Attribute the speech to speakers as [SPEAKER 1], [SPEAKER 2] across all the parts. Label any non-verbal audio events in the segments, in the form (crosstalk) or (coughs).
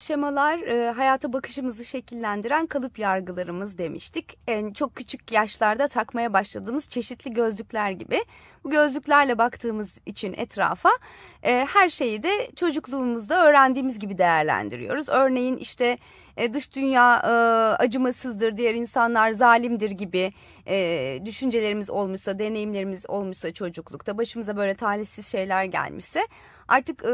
[SPEAKER 1] Şemalar e, hayata bakışımızı şekillendiren kalıp yargılarımız demiştik. En çok küçük yaşlarda takmaya başladığımız çeşitli gözlükler gibi. Bu gözlüklerle baktığımız için etrafa e, her şeyi de çocukluğumuzda öğrendiğimiz gibi değerlendiriyoruz. Örneğin işte e, dış dünya e, acımasızdır, diğer insanlar zalimdir gibi e, düşüncelerimiz olmuşsa, deneyimlerimiz olmuşsa çocuklukta başımıza böyle talihsiz şeyler gelmişse artık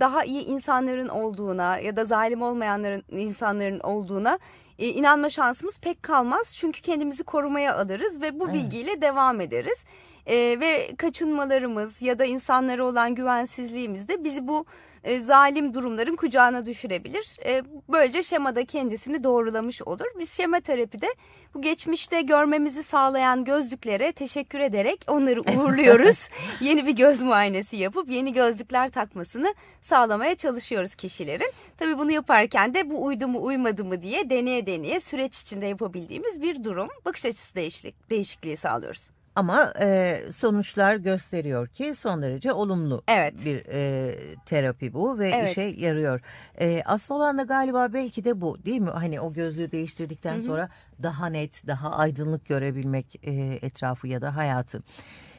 [SPEAKER 1] daha iyi insanların olduğuna ya da zalim olmayanların insanların olduğuna inanma şansımız pek kalmaz. Çünkü kendimizi korumaya alırız ve bu evet. bilgiyle devam ederiz. ve kaçınmalarımız ya da insanlara olan güvensizliğimiz de bizi bu e, zalim durumların kucağına düşürebilir. E, böylece şemada kendisini doğrulamış olur. Biz şema terapide bu geçmişte görmemizi sağlayan gözlüklere teşekkür ederek onları (laughs) uğurluyoruz. yeni bir göz muayenesi yapıp yeni gözlükler takmasını sağlamaya çalışıyoruz kişilerin. Tabii bunu yaparken de bu uydu mu uymadı mı diye deneye deneye süreç içinde yapabildiğimiz bir durum. Bakış açısı değişikliği sağlıyoruz.
[SPEAKER 2] Ama e, sonuçlar gösteriyor ki son derece olumlu evet. bir e, terapi bu ve evet. işe yarıyor. E, asıl olan da galiba belki de bu değil mi? Hani o gözlüğü değiştirdikten Hı -hı. sonra daha net, daha aydınlık görebilmek e, etrafı ya da hayatı.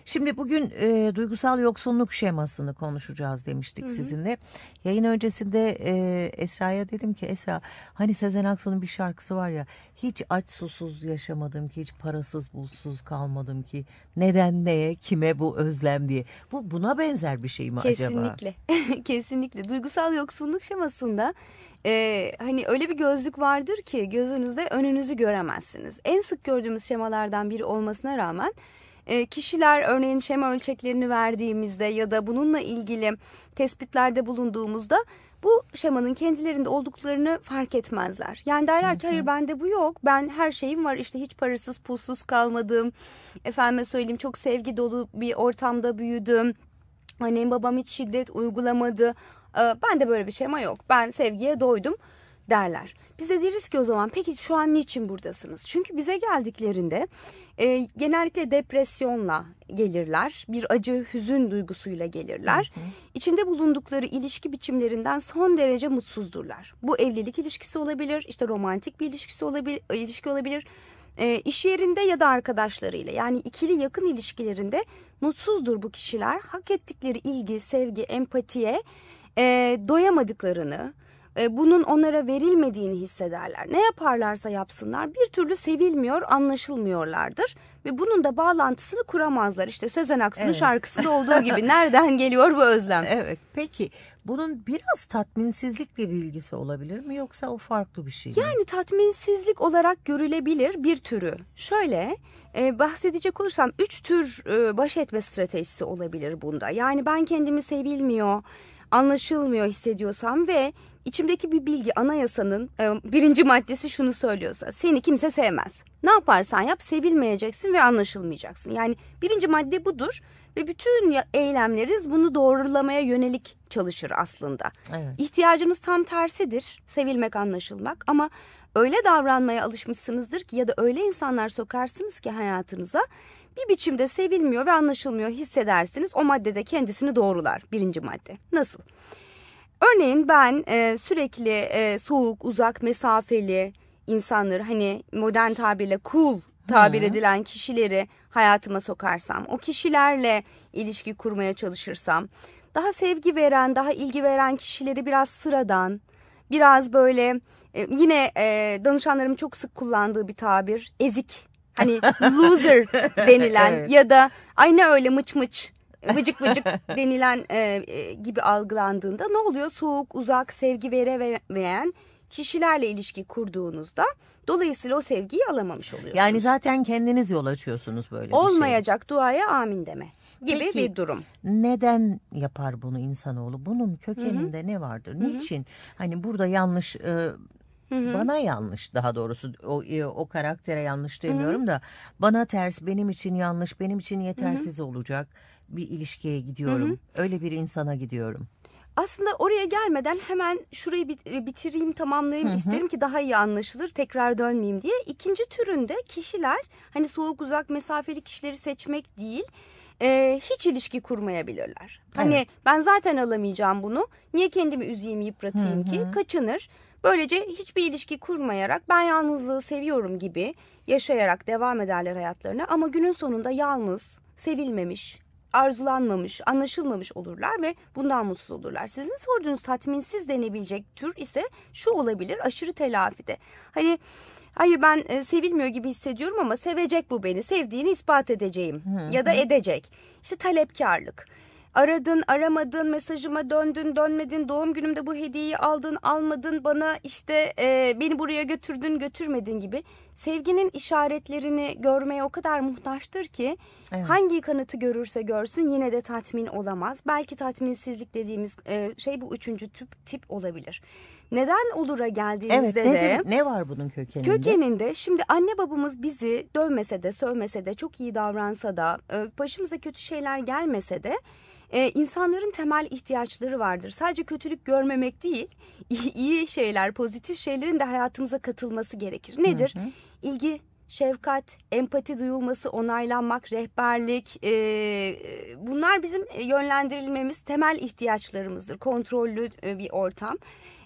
[SPEAKER 2] Şimdi bugün e, duygusal yoksunluk şemasını konuşacağız demiştik Hı-hı. sizinle. Yayın öncesinde e, Esra'ya dedim ki Esra hani Sezen Aksu'nun bir şarkısı var ya hiç aç susuz yaşamadım ki hiç parasız bulsuz kalmadım ki neden neye kime bu özlem diye. Bu buna benzer bir şey mi Kesinlikle. acaba?
[SPEAKER 1] Kesinlikle. (laughs) Kesinlikle. Duygusal yoksunluk şemasında e, hani öyle bir gözlük vardır ki gözünüzde önünüzü göremezsiniz. En sık gördüğümüz şemalardan biri olmasına rağmen ee, kişiler örneğin şema ölçeklerini verdiğimizde ya da bununla ilgili tespitlerde bulunduğumuzda bu şemanın kendilerinde olduklarını fark etmezler. Yani derler ki hayır bende bu yok. Ben her şeyim var. İşte hiç parasız pulsuz kalmadım. Efendime söyleyeyim çok sevgi dolu bir ortamda büyüdüm. Annem babam hiç şiddet uygulamadı. Ee, ben de böyle bir şema yok. Ben sevgiye doydum derler. Biz de deriz ki o zaman peki şu an niçin buradasınız? Çünkü bize geldiklerinde e, genellikle depresyonla gelirler. Bir acı, hüzün duygusuyla gelirler. Hı hı. İçinde bulundukları ilişki biçimlerinden son derece mutsuzdurlar. Bu evlilik ilişkisi olabilir, işte romantik bir ilişkisi olabilir, ilişki olabilir. E, iş yerinde ya da arkadaşlarıyla yani ikili yakın ilişkilerinde mutsuzdur bu kişiler. Hak ettikleri ilgi, sevgi, empatiye e, doyamadıklarını, e, bunun onlara verilmediğini hissederler. Ne yaparlarsa yapsınlar bir türlü sevilmiyor, anlaşılmıyorlardır ve bunun da bağlantısını kuramazlar. İşte Sezen Aksu'nun evet. şarkısında olduğu gibi nereden geliyor bu özlem? (laughs) Evet.
[SPEAKER 2] Peki bunun biraz tatminsizlikle bir ilgisi olabilir mi yoksa o farklı bir şey
[SPEAKER 1] mi? Yani tatminsizlik olarak görülebilir bir türü. Şöyle e, bahsedecek olursam üç tür e, baş etme stratejisi olabilir bunda. Yani ben kendimi sevilmiyor, anlaşılmıyor hissediyorsam ve İçimdeki bir bilgi anayasanın e, birinci maddesi şunu söylüyorsa seni kimse sevmez. Ne yaparsan yap sevilmeyeceksin ve anlaşılmayacaksın. Yani birinci madde budur ve bütün eylemleriz bunu doğrulamaya yönelik çalışır aslında. Evet. İhtiyacınız tam tersidir sevilmek anlaşılmak ama öyle davranmaya alışmışsınızdır ki ya da öyle insanlar sokarsınız ki hayatınıza bir biçimde sevilmiyor ve anlaşılmıyor hissedersiniz. O maddede kendisini doğrular birinci madde. Nasıl? Nasıl? Örneğin ben e, sürekli e, soğuk, uzak, mesafeli insanlar hani modern tabirle cool tabir Hı. edilen kişileri hayatıma sokarsam, o kişilerle ilişki kurmaya çalışırsam, daha sevgi veren, daha ilgi veren kişileri biraz sıradan, biraz böyle e, yine e, danışanlarım çok sık kullandığı bir tabir ezik. Hani (laughs) loser denilen evet. ya da ay ne öyle mıç mıç vıcık vıcık (laughs) denilen e, e, gibi algılandığında ne oluyor? Soğuk, uzak, sevgi veremeyen kişilerle ilişki kurduğunuzda dolayısıyla o sevgiyi alamamış oluyorsunuz.
[SPEAKER 2] Yani zaten kendiniz yol açıyorsunuz böyle şey.
[SPEAKER 1] Olmayacak şey. duaya amin deme gibi Peki, bir durum.
[SPEAKER 2] Neden yapar bunu insanoğlu? Bunun kökeninde Hı-hı. ne vardır? Hı-hı. Niçin? Hani burada yanlış e, Bana yanlış daha doğrusu o, e, o karaktere yanlış demiyorum Hı-hı. da bana ters benim için yanlış benim için yetersiz Hı-hı. olacak bir ilişkiye gidiyorum. Hı hı. Öyle bir insana gidiyorum.
[SPEAKER 1] Aslında oraya gelmeden hemen şurayı e, bitireyim, tamamlayayım hı hı. isterim ki daha iyi anlaşılır, tekrar dönmeyeyim diye. İkinci türünde kişiler hani soğuk uzak mesafeli kişileri seçmek değil, e, hiç ilişki kurmayabilirler. Hani evet. Hani ben zaten alamayacağım bunu. Niye kendimi üzeyim, yıpratayım hı hı. ki? Kaçınır. Böylece hiçbir ilişki kurmayarak ben yalnızlığı seviyorum gibi yaşayarak devam ederler hayatlarına ama günün sonunda yalnız, sevilmemiş, arzulanmamış, anlaşılmamış olurlar ve bundan mutsuz olurlar. Sizin sorduğunuz tatminsiz denebilecek tür ise şu olabilir aşırı telafide. Hani hayır ben e, sevilmiyor gibi hissediyorum ama sevecek bu beni sevdiğini ispat edeceğim hı ya da edecek. İşte talepkarlık aradın aramadın mesajıma döndün dönmedin doğum günümde bu hediyeyi aldın almadın bana işte e, beni buraya götürdün götürmedin gibi sevginin işaretlerini görmeye o kadar muhtaçtır ki evet. hangi kanıtı görürse görsün yine de tatmin olamaz. Belki tatminsizlik dediğimiz e, şey bu üçüncü tip, tip olabilir. Neden olura geldiğimizde evet, nedir, de ne
[SPEAKER 2] var bunun kökeninde? Kökeninde
[SPEAKER 1] şimdi anne babamız bizi dövmese de sövmese de çok iyi davransa da e, başımıza kötü şeyler gelmese de e, insanların temel ihtiyaçları vardır. Sadece kötülük görmemek değil, (laughs) iyi, şeyler, pozitif şeylerin de hayatımıza katılması gerekir. Nedir? Hı hı. İlgi, şefkat, empati duyulması, onaylanmak, rehberlik e, bunlar bizim e, yönlendirilmemiz temel ihtiyaçlarımızdır. Kontrollü e, bir ortam.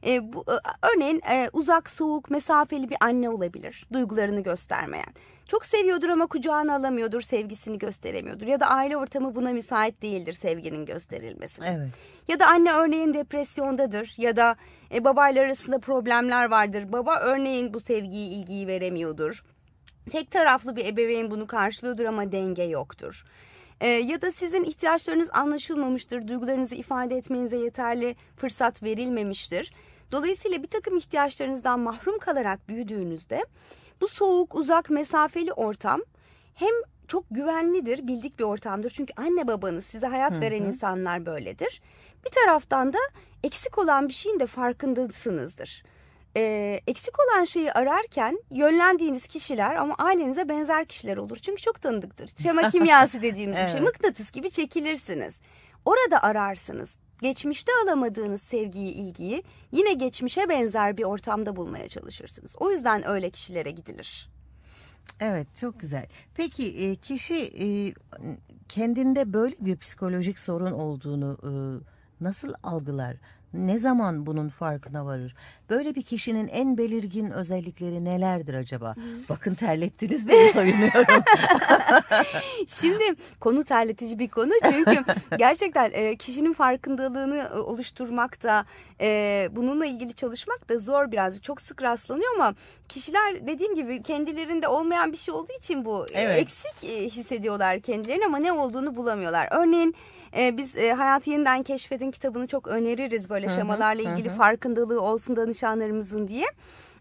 [SPEAKER 1] Ee, e, bu, örneğin e, uzak, soğuk, mesafeli bir anne olabilir duygularını göstermeyen çok seviyordur ama kucağına alamıyordur, sevgisini gösteremiyordur. Ya da aile ortamı buna müsait değildir sevginin gösterilmesi. Evet. Ya da anne örneğin depresyondadır ya da e, babayla arasında problemler vardır. Baba örneğin bu sevgiyi, ilgiyi veremiyordur. Tek taraflı bir ebeveyn bunu karşılıyordur ama denge yoktur. E, ya da sizin ihtiyaçlarınız anlaşılmamıştır, duygularınızı ifade etmenize yeterli fırsat verilmemiştir. Dolayısıyla bir takım ihtiyaçlarınızdan mahrum kalarak büyüdüğünüzde bu soğuk, uzak, mesafeli ortam hem çok güvenlidir, bildik bir ortamdır. Çünkü anne babanız size hayat Hı-hı. veren insanlar böyledir. Bir taraftan da eksik olan bir şeyin de farkındasınızdır. Ee, eksik olan şeyi ararken yönlendiğiniz kişiler ama ailenize benzer kişiler olur. Çünkü çok tanıdıktır. Şema (laughs) kimyası dediğimiz evet. bir şey. Mıknatıs gibi çekilirsiniz. Orada ararsınız geçmişte alamadığınız sevgiyi, ilgiyi yine geçmişe benzer bir ortamda bulmaya çalışırsınız. O yüzden öyle kişilere gidilir.
[SPEAKER 2] Evet çok güzel. Peki e, kişi e, kendinde böyle bir psikolojik sorun olduğunu e, nasıl algılar? ne zaman bunun farkına varır? Böyle bir kişinin en belirgin özellikleri nelerdir acaba? Hı. Bakın terlettiniz beni soyunuyorum.
[SPEAKER 1] (laughs) Şimdi konu terletici bir konu çünkü (laughs) gerçekten e, kişinin farkındalığını e, oluşturmak da e, bununla ilgili çalışmak da zor birazcık. Çok sık rastlanıyor ama kişiler dediğim gibi kendilerinde olmayan bir şey olduğu için bu e, evet. eksik e, hissediyorlar kendilerini ama ne olduğunu bulamıyorlar. Örneğin e, biz e, Hayatı Yeniden Keşfedin kitabını çok öneririz böyle şemalarla ilgili farkındalığı olsun danışanlarımızın diye.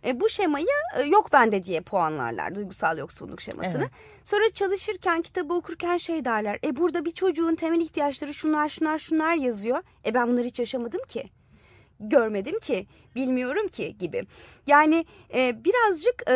[SPEAKER 1] E, bu şemayı e, yok bende diye puanlarlar duygusal yoksunluk şemasını. Evet. Sonra çalışırken kitabı okurken şey derler. E burada bir çocuğun temel ihtiyaçları şunlar şunlar şunlar yazıyor. E ben bunları hiç yaşamadım ki görmedim ki, bilmiyorum ki gibi. Yani e, birazcık e,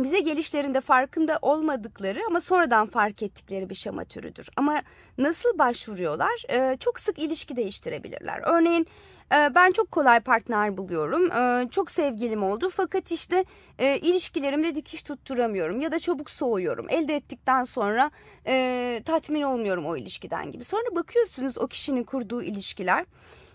[SPEAKER 1] bize gelişlerinde farkında olmadıkları ama sonradan fark ettikleri bir şema türüdür. Ama nasıl başvuruyorlar? Ee, çok sık ilişki değiştirebilirler. Örneğin e, ben çok kolay partner buluyorum. Ee, çok sevgilim oldu fakat işte e, ilişkilerimde dikiş tutturamıyorum ya da çabuk soğuyorum. Elde ettikten sonra e, tatmin olmuyorum o ilişkiden gibi. Sonra bakıyorsunuz o kişinin kurduğu ilişkiler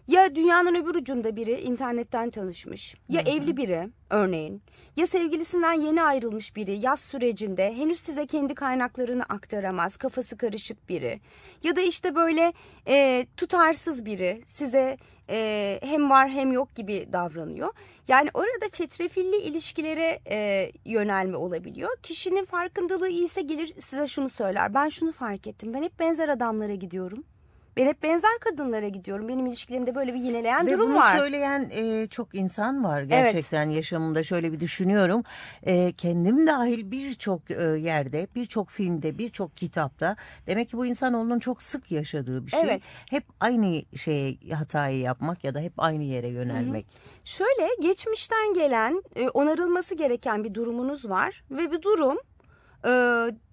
[SPEAKER 1] ya dünyanın öbür ucunda biri internetten tanışmış. Ya Hı-hı. evli biri örneğin. Ya sevgilisinden yeni ayrılmış biri yaz sürecinde henüz size kendi kaynaklarını aktaramaz, kafası karışık biri. Ya da işte böyle e, tutarsız biri size e, hem var hem yok gibi davranıyor. Yani orada çetrefilli ilişkilere e, yönelme olabiliyor. Kişinin farkındalığı iyiyse gelir size şunu söyler. Ben şunu fark ettim. Ben hep benzer adamlara gidiyorum. Ben hep benzer kadınlara gidiyorum. Benim ilişkilerimde böyle bir yineleyen Ve durum var. Ve Bunu
[SPEAKER 2] söyleyen e, çok insan var gerçekten evet. yaşamımda. Şöyle bir düşünüyorum. E, kendim dahil birçok e, yerde, birçok filmde, birçok kitapta. Demek ki bu insanoğlunun çok sık yaşadığı bir şey. Evet. Hep aynı şeye hatayı yapmak ya da hep aynı yere yönelmek. Hı -hı.
[SPEAKER 1] Şöyle geçmişten gelen, e, onarılması gereken bir durumunuz var. Ve bu durum e,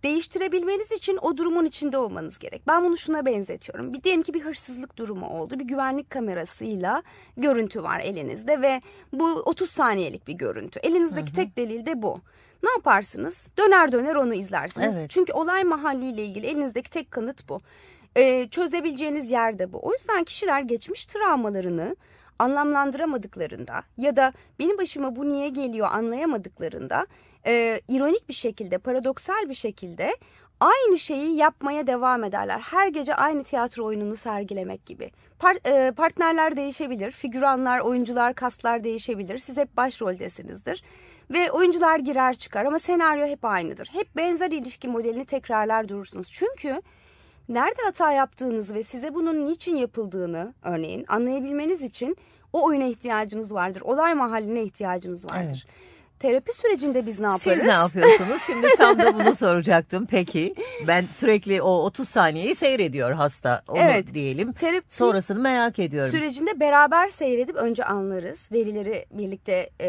[SPEAKER 1] değiştirebilmeniz için o durumun içinde olmanız gerek. Ben bunu şuna benzetiyorum. Bir diyelim ki bir hırsızlık durumu oldu. Bir güvenlik kamerasıyla görüntü var elinizde ve bu 30 saniyelik bir görüntü. Elinizdeki hı hı. tek delil de bu. Ne yaparsınız? Döner döner onu izlersiniz. Evet. Çünkü olay mahalliyle ilgili elinizdeki tek kanıt bu. E, çözebileceğiniz yer de bu. O yüzden kişiler geçmiş travmalarını anlamlandıramadıklarında ya da benim başıma bu niye geliyor anlayamadıklarında e, ironik bir şekilde, paradoksal bir şekilde aynı şeyi yapmaya devam ederler. Her gece aynı tiyatro oyununu sergilemek gibi. Part, e, partnerler değişebilir, figüranlar, oyuncular, kaslar değişebilir. Siz hep başroldesinizdir. Ve oyuncular girer çıkar ama senaryo hep aynıdır. Hep benzer ilişki modelini tekrarlar durursunuz. Çünkü nerede hata yaptığınızı ve size bunun niçin yapıldığını örneğin anlayabilmeniz için o oyuna ihtiyacınız vardır. Olay mahalline ihtiyacınız vardır. Evet terapi sürecinde biz ne yaparız? Siz ne yapıyorsunuz? (laughs) Şimdi tam da
[SPEAKER 2] bunu soracaktım. Peki ben sürekli o 30 saniyeyi seyrediyor hasta onu evet, diyelim. Terapi Sonrasını merak ediyorum.
[SPEAKER 1] Sürecinde beraber seyredip önce anlarız. Verileri birlikte e,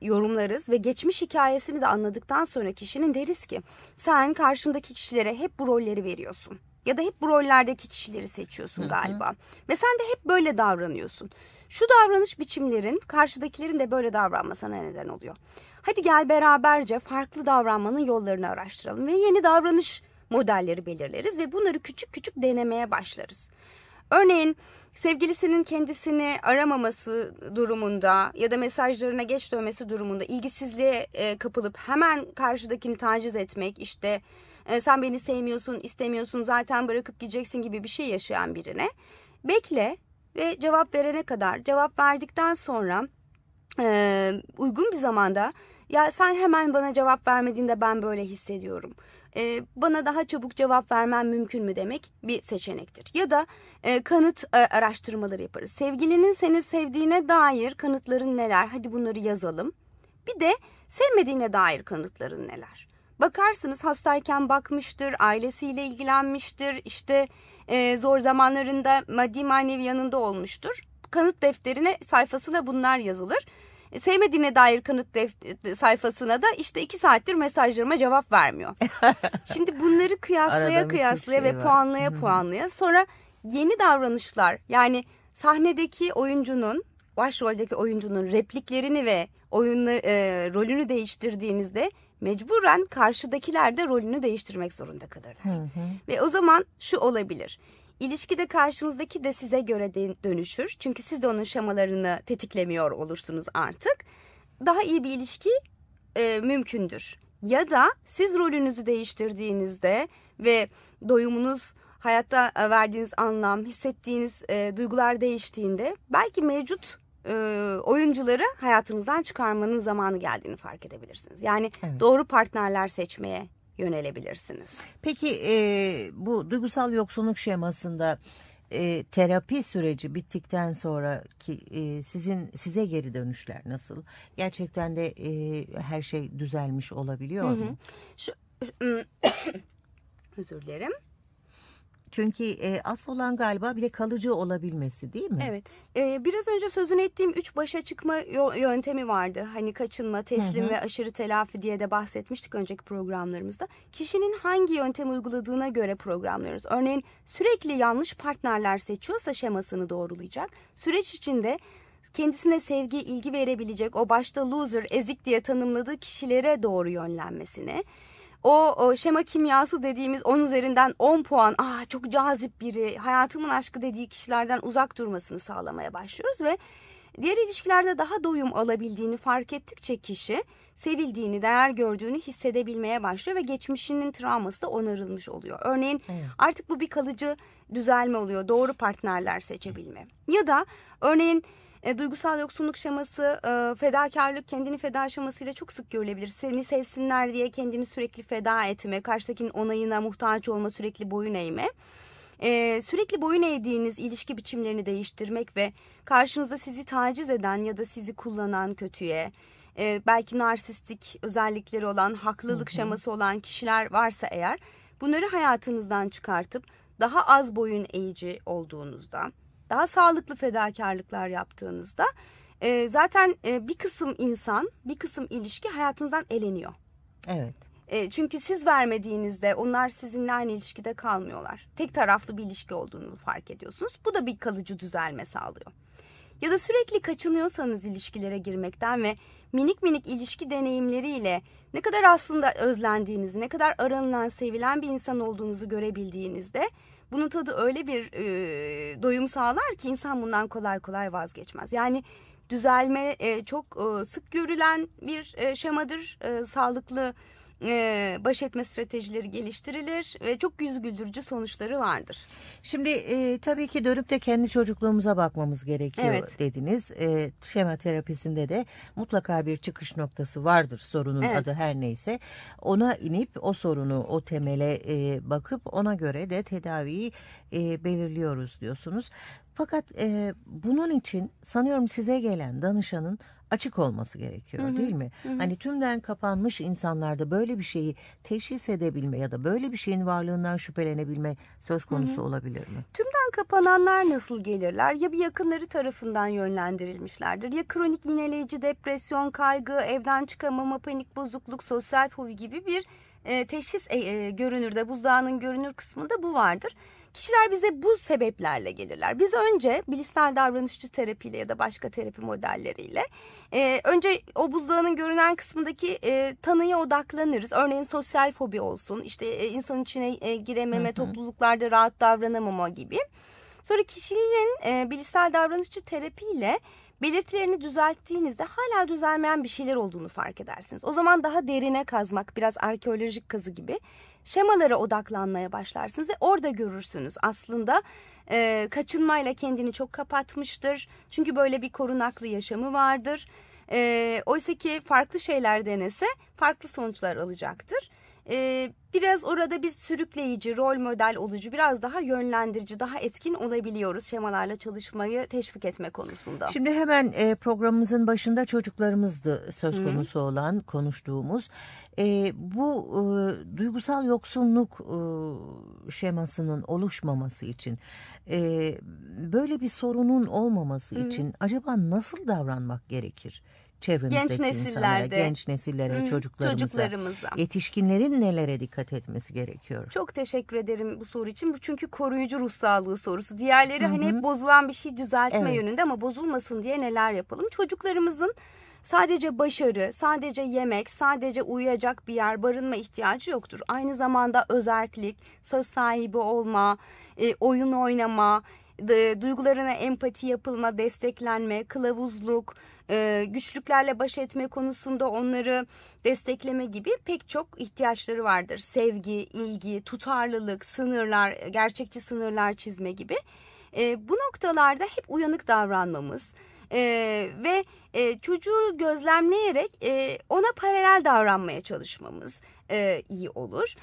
[SPEAKER 1] yorumlarız ve geçmiş hikayesini de anladıktan sonra kişinin deriz ki sen karşındaki kişilere hep bu rolleri veriyorsun. Ya da hep bu rollerdeki kişileri seçiyorsun Hı-hı. galiba. Ve sen de hep böyle davranıyorsun. Şu davranış biçimlerin karşıdakilerin de böyle davranmasına neden oluyor. Hadi gel beraberce farklı davranmanın yollarını araştıralım ve yeni davranış modelleri belirleriz ve bunları küçük küçük denemeye başlarız. Örneğin sevgilisinin kendisini aramaması durumunda ya da mesajlarına geç dönmesi durumunda ilgisizliğe e, kapılıp hemen karşıdakini taciz etmek işte e, sen beni sevmiyorsun, istemiyorsun, zaten bırakıp gideceksin gibi bir şey yaşayan birine. Bekle ve cevap verene kadar, cevap verdikten sonra e, uygun bir zamanda ya sen hemen bana cevap vermediğinde ben böyle hissediyorum. Ee, bana daha çabuk cevap vermen mümkün mü demek bir seçenektir. Ya da e, kanıt e, araştırmaları yaparız. Sevgilinin seni sevdiğine dair kanıtların neler? Hadi bunları yazalım. Bir de sevmediğine dair kanıtların neler? Bakarsınız hastayken bakmıştır, ailesiyle ilgilenmiştir, işte e, zor zamanlarında maddi manevi yanında olmuştur. Kanıt defterine sayfasına bunlar yazılır. E, sevmediğine dair kanıt def- e, sayfasına da işte iki saattir mesajlarıma cevap vermiyor. (laughs) Şimdi bunları kıyaslaya kıyaslaya şey ve var. puanlaya puanlaya sonra yeni davranışlar yani sahnedeki oyuncunun başroldeki oyuncunun repliklerini ve oyunla, e, rolünü değiştirdiğinizde mecburen karşıdakiler de rolünü değiştirmek zorunda kalırlar. Hı hı. Ve o zaman şu olabilir. İlişkide karşınızdaki de size göre dönüşür. Çünkü siz de onun şamalarını tetiklemiyor olursunuz artık. Daha iyi bir ilişki e, mümkündür. Ya da siz rolünüzü değiştirdiğinizde ve doyumunuz hayatta e, verdiğiniz anlam, hissettiğiniz e, duygular değiştiğinde belki mevcut e, oyuncuları hayatımızdan çıkarmanın zamanı geldiğini fark edebilirsiniz. Yani evet. doğru partnerler seçmeye yönelebilirsiniz.
[SPEAKER 2] Peki e, bu duygusal yoksunluk şemasında e, terapi süreci bittikten sonraki e, sizin size geri dönüşler nasıl? Gerçekten de e, her şey düzelmiş olabiliyor hı hı. mu? Şu,
[SPEAKER 1] (coughs) özür dilerim.
[SPEAKER 2] Çünkü e, asıl olan galiba bile kalıcı olabilmesi değil
[SPEAKER 1] mi? Evet. Ee, biraz önce sözünü ettiğim üç başa çıkma yöntemi vardı. Hani kaçınma, teslim hı hı. ve aşırı telafi diye de bahsetmiştik önceki programlarımızda. Kişinin hangi yöntem uyguladığına göre programlıyoruz. Örneğin sürekli yanlış partnerler seçiyorsa şemasını doğrulayacak. Süreç içinde kendisine sevgi, ilgi verebilecek o başta loser, ezik diye tanımladığı kişilere doğru yönlenmesini o, o şema kimyası dediğimiz 10 üzerinden 10 puan ah çok cazip biri hayatımın aşkı dediği kişilerden uzak durmasını sağlamaya başlıyoruz ve diğer ilişkilerde daha doyum alabildiğini fark ettikçe kişi sevildiğini, değer gördüğünü hissedebilmeye başlıyor ve geçmişinin travması da onarılmış oluyor. Örneğin artık bu bir kalıcı düzelme oluyor. Doğru partnerler seçebilme. Ya da örneğin e, duygusal yoksunluk şeması, e, fedakarlık, kendini feda şemasıyla çok sık görülebilir. Seni sevsinler diye kendini sürekli feda etme, karşıdakinin onayına muhtaç olma, sürekli boyun eğme. Ee, sürekli boyun eğdiğiniz ilişki biçimlerini değiştirmek ve karşınızda sizi taciz eden ya da sizi kullanan kötüye, e, belki narsistik özellikleri olan, haklılık şeması olan kişiler varsa eğer bunları hayatınızdan çıkartıp daha az boyun eğici olduğunuzda daha sağlıklı fedakarlıklar yaptığınızda e, zaten e, bir kısım insan, bir kısım ilişki hayatınızdan eleniyor. Evet. E, çünkü siz vermediğinizde onlar sizinle aynı ilişkide kalmıyorlar. Tek taraflı bir ilişki olduğunu fark ediyorsunuz. Bu da bir kalıcı düzelme sağlıyor. Ya da sürekli kaçınıyorsanız ilişkilere girmekten ve minik minik ilişki deneyimleriyle ne kadar aslında özlendiğinizi, ne kadar aranılan, sevilen bir insan olduğunuzu görebildiğinizde bunun tadı öyle bir e, doyum sağlar ki insan bundan kolay kolay vazgeçmez. Yani düzelme e, çok e, sık görülen bir e, şemadır. E, sağlıklı e, baş etme stratejileri geliştirilir ve çok yüz güldürücü sonuçları vardır. Şimdi e,
[SPEAKER 2] tabii ki dönüp de kendi çocukluğumuza bakmamız gerekiyor evet. dediniz. E, şema terapisinde de mutlaka bir çıkış noktası vardır sorunun evet. adı her neyse. Ona inip o sorunu o temele e, bakıp ona göre de tedaviyi e, belirliyoruz diyorsunuz. Fakat e, bunun için sanıyorum size gelen danışanın açık olması gerekiyor hı hı. değil mi? Hı hı. Hani tümden kapanmış insanlarda böyle bir şeyi teşhis edebilme ya da böyle bir şeyin varlığından şüphelenebilme söz konusu hı hı. olabilir mi?
[SPEAKER 1] Tümden kapananlar nasıl gelirler? Ya bir yakınları tarafından yönlendirilmişlerdir ya kronik yineleyici depresyon, kaygı, evden çıkamama, panik bozukluk, sosyal fobi gibi bir e, teşhis e, e, görünürde buzdağının görünür kısmında bu vardır. Kişiler bize bu sebeplerle gelirler. Biz önce bilişsel davranışçı terapiyle ya da başka terapi modelleriyle e, önce o buzdağının görünen kısmındaki e, tanıya odaklanırız. Örneğin sosyal fobi olsun, işte e, insanın içine e, girememe, hı hı. topluluklarda rahat davranamama gibi. Sonra kişinin e, bilişsel davranışçı terapiyle belirtilerini düzelttiğinizde hala düzelmeyen bir şeyler olduğunu fark edersiniz. O zaman daha derine kazmak, biraz arkeolojik kazı gibi şemalara odaklanmaya başlarsınız ve orada görürsünüz aslında e, kaçınmayla kendini çok kapatmıştır. Çünkü böyle bir korunaklı yaşamı vardır. E, Oysa ki farklı şeyler denese farklı sonuçlar alacaktır e, biraz orada biz sürükleyici, rol model olucu, biraz daha yönlendirici, daha etkin olabiliyoruz şemalarla çalışmayı teşvik etme konusunda. Şimdi
[SPEAKER 2] hemen e, programımızın başında çocuklarımızdı söz konusu Hı. olan konuştuğumuz. E, bu e, duygusal yoksunluk e, şemasının oluşmaması için, e, böyle bir sorunun olmaması Hı. için acaba nasıl davranmak gerekir? çevremizdeki genç nesillerde, insanlara, genç nesillere, hı, çocuklarımıza, çocuklarımıza, yetişkinlerin nelere dikkat etmesi gerekiyor?
[SPEAKER 1] Çok teşekkür ederim bu soru için. Bu çünkü koruyucu ruh sağlığı sorusu. Diğerleri Hı-hı. hani hep bozulan bir şey düzeltme evet. yönünde ama bozulmasın diye neler yapalım? Çocuklarımızın Sadece başarı, sadece yemek, sadece uyuyacak bir yer, barınma ihtiyacı yoktur. Aynı zamanda özerklik, söz sahibi olma, e, oyun oynama, duygularına empati yapılma, desteklenme, kılavuzluk, e, güçlüklerle baş etme konusunda onları destekleme gibi pek çok ihtiyaçları vardır. Sevgi, ilgi, tutarlılık, sınırlar, gerçekçi sınırlar çizme gibi. E, bu noktalarda hep uyanık davranmamız e, ve çocuğu gözlemleyerek ona paralel davranmaya çalışmamız iyi olur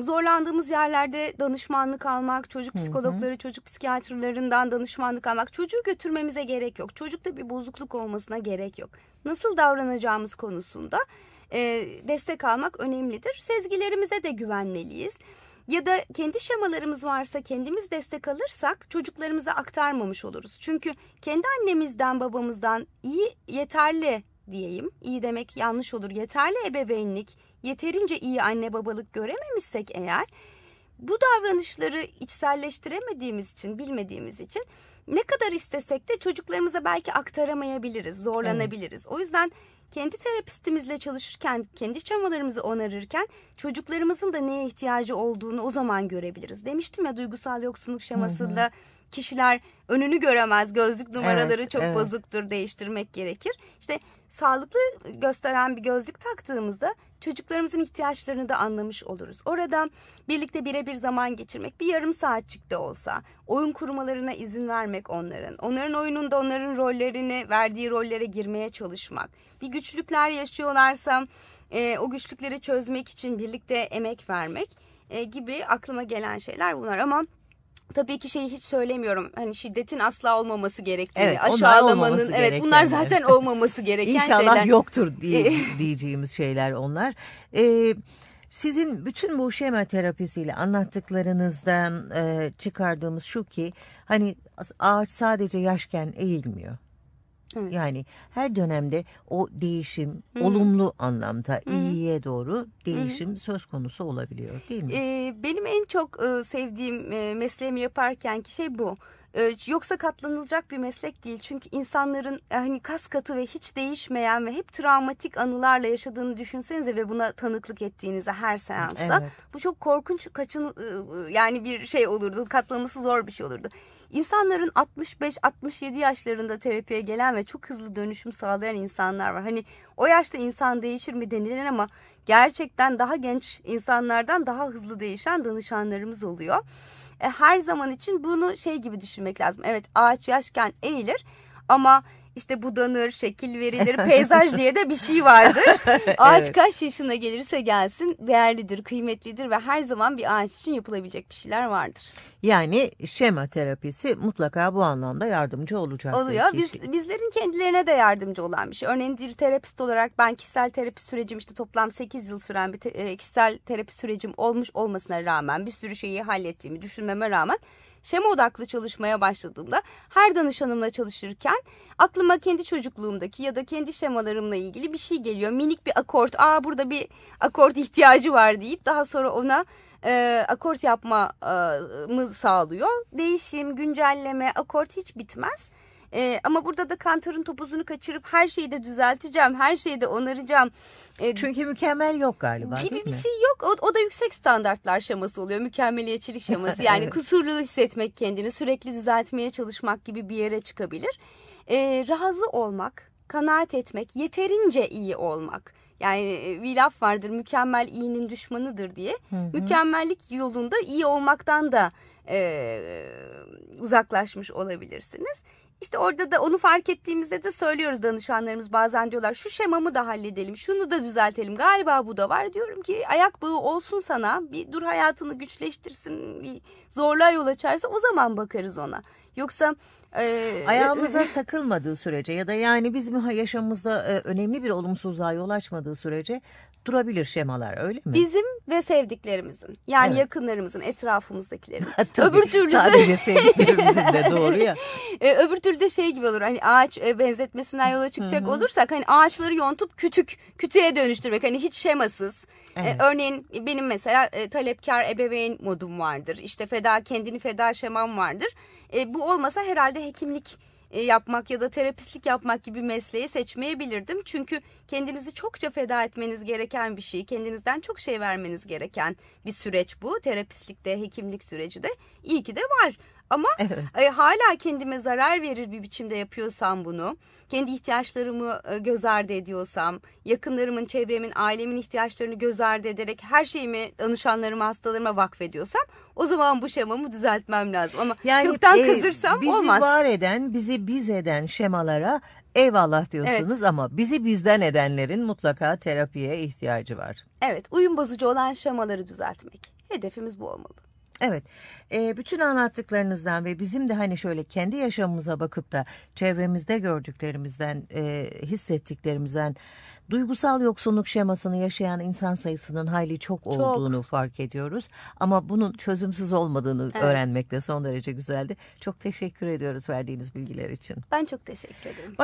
[SPEAKER 1] zorlandığımız yerlerde danışmanlık almak, çocuk psikologları, Hı-hı. çocuk psikiyatrlarından danışmanlık almak, çocuğu götürmemize gerek yok. Çocukta bir bozukluk olmasına gerek yok. Nasıl davranacağımız konusunda e, destek almak önemlidir. Sezgilerimize de güvenmeliyiz. Ya da kendi şemalarımız varsa kendimiz destek alırsak çocuklarımıza aktarmamış oluruz. Çünkü kendi annemizden babamızdan iyi yeterli diyeyim. İyi demek yanlış olur. Yeterli ebeveynlik yeterince iyi anne babalık görememişsek eğer bu davranışları içselleştiremediğimiz için, bilmediğimiz için ne kadar istesek de çocuklarımıza belki aktaramayabiliriz, zorlanabiliriz. Evet. O yüzden kendi terapistimizle çalışırken, kendi çamalarımızı onarırken çocuklarımızın da neye ihtiyacı olduğunu o zaman görebiliriz. Demiştim ya duygusal yoksunluk şemasında hı hı. kişiler önünü göremez, gözlük numaraları evet, çok evet. bozuktur, değiştirmek gerekir. İşte sağlıklı gösteren bir gözlük taktığımızda çocuklarımızın ihtiyaçlarını da anlamış oluruz. Orada birlikte birebir zaman geçirmek, bir yarım saatçik de olsa, oyun kurmalarına izin vermek onların, onların oyununda onların rollerini, verdiği rollere girmeye çalışmak, bir güçlükler yaşıyorlarsa e, o güçlükleri çözmek için birlikte emek vermek e, gibi aklıma gelen şeyler bunlar ama tabii ki şeyi hiç söylemiyorum. Hani şiddetin asla olmaması gerektiği, evet, aşağılamanın olmaması evet bunlar zaten olmaması gereken İnşallah şeyler. İnşallah yoktur diye, (laughs)
[SPEAKER 2] diyeceğimiz şeyler onlar. Ee, sizin bütün bu şema terapisiyle anlattıklarınızdan e, çıkardığımız şu ki hani ağaç sadece yaşken eğilmiyor. Hı. Yani her dönemde o değişim Hı. olumlu anlamda Hı. iyiye doğru değişim Hı. söz konusu olabiliyor değil mi?
[SPEAKER 1] Ee, benim en çok e, sevdiğim e, mesleğimi yaparken şey bu e, yoksa katlanılacak bir meslek değil. Çünkü insanların e, hani kas katı ve hiç değişmeyen ve hep travmatik anılarla yaşadığını düşünsenize ve buna tanıklık ettiğinizi her seansta. Evet. Bu çok korkunç kaçın e, yani bir şey olurdu. Katlanması zor bir şey olurdu. İnsanların 65-67 yaşlarında terapiye gelen ve çok hızlı dönüşüm sağlayan insanlar var. Hani o yaşta insan değişir mi denilen ama gerçekten daha genç insanlardan daha hızlı değişen danışanlarımız oluyor. E, her zaman için bunu şey gibi düşünmek lazım. Evet ağaç yaşken eğilir ama işte budanır, şekil verilir, (laughs) peyzaj diye de bir şey vardır. (laughs) evet. Ağaç kaç yaşına gelirse gelsin değerlidir, kıymetlidir ve her zaman bir ağaç için yapılabilecek bir şeyler vardır.
[SPEAKER 2] Yani şema terapisi mutlaka bu anlamda yardımcı olacak. Oluyor. Biz,
[SPEAKER 1] bizlerin kendilerine de yardımcı olan bir şey. Örneğin bir terapist olarak ben kişisel terapi sürecim işte toplam 8 yıl süren bir te e, kişisel terapi sürecim olmuş olmasına rağmen bir sürü şeyi hallettiğimi düşünmeme rağmen şema odaklı çalışmaya başladığımda her danışanımla çalışırken aklıma kendi çocukluğumdaki ya da kendi şemalarımla ilgili bir şey geliyor. Minik bir akort, aa burada bir akort ihtiyacı var deyip daha sonra ona e, akort yapmamı sağlıyor. Değişim, güncelleme, akort hiç bitmez. E, ama burada da kantarın topuzunu kaçırıp her şeyi de düzelteceğim, her şeyi de onaracağım. E, Çünkü mükemmel yok galiba Gibi bir mi? şey yok. O, o da yüksek standartlar şeması oluyor. Mükemmeliyetçilik (laughs) şeması. Yani evet. kusurlu hissetmek kendini, sürekli düzeltmeye çalışmak gibi bir yere çıkabilir. E, razı olmak, kanaat etmek, yeterince iyi olmak. Yani e, bir laf vardır mükemmel iyinin düşmanıdır diye. Hı hı. Mükemmellik yolunda iyi olmaktan da e, uzaklaşmış olabilirsiniz. İşte orada da onu fark ettiğimizde de söylüyoruz danışanlarımız bazen diyorlar şu şemamı da halledelim, şunu da düzeltelim. Galiba bu da var. Diyorum ki ayak bağı olsun sana. Bir dur hayatını güçleştirsin, bir zorluğa yol açarsa o zaman bakarız ona. Yoksa ee, Ayağımıza (laughs)
[SPEAKER 2] takılmadığı sürece ya da yani bizim yaşamımızda e, önemli bir olumsuzluğa yol açmadığı sürece durabilir şemalar öyle mi?
[SPEAKER 1] Bizim ve sevdiklerimizin yani evet. yakınlarımızın etrafımızdakilerin. (laughs) Öbür türlü sadece
[SPEAKER 2] sevdiklerimizin de (laughs) doğru ya.
[SPEAKER 1] E, öbür türlü de şey gibi olur hani ağaç e, benzetmesinden yola çıkacak Hı-hı. olursak hani ağaçları yontup kütük kütüğe dönüştürmek hani hiç şemasız. Evet. Ee, örneğin benim mesela e, talepkar ebeveyn modum vardır İşte feda kendini feda şemam vardır. E, bu olmasa herhalde hekimlik e, yapmak ya da terapistlik yapmak gibi mesleği seçmeyebilirdim. Çünkü kendinizi çokça feda etmeniz gereken bir şey, kendinizden çok şey vermeniz gereken bir süreç bu. Terapistlikte, hekimlik süreci de iyi ki de var. Ama evet. e, hala kendime zarar verir bir biçimde yapıyorsam bunu, kendi ihtiyaçlarımı e, göz ardı ediyorsam, yakınlarımın, çevremin, ailemin ihtiyaçlarını göz ardı ederek her şeyimi danışanlarıma, hastalarıma vakfediyorsam o zaman bu şemamı düzeltmem lazım. Ama yani, kökten e, kızırsam bizi olmaz. Bizi var
[SPEAKER 2] eden, bizi biz eden şemalara eyvallah diyorsunuz evet. ama bizi bizden edenlerin mutlaka terapiye ihtiyacı var.
[SPEAKER 1] Evet, uyum bozucu olan şemaları düzeltmek. Hedefimiz bu olmalı.
[SPEAKER 2] Evet e, bütün anlattıklarınızdan ve bizim de hani şöyle kendi yaşamımıza bakıp da çevremizde gördüklerimizden e, hissettiklerimizden duygusal yoksunluk şemasını yaşayan insan sayısının hayli çok olduğunu çok. fark ediyoruz. Ama bunun çözümsüz olmadığını evet. öğrenmek de son derece güzeldi. Çok teşekkür ediyoruz verdiğiniz bilgiler için.
[SPEAKER 1] Ben çok teşekkür ederim.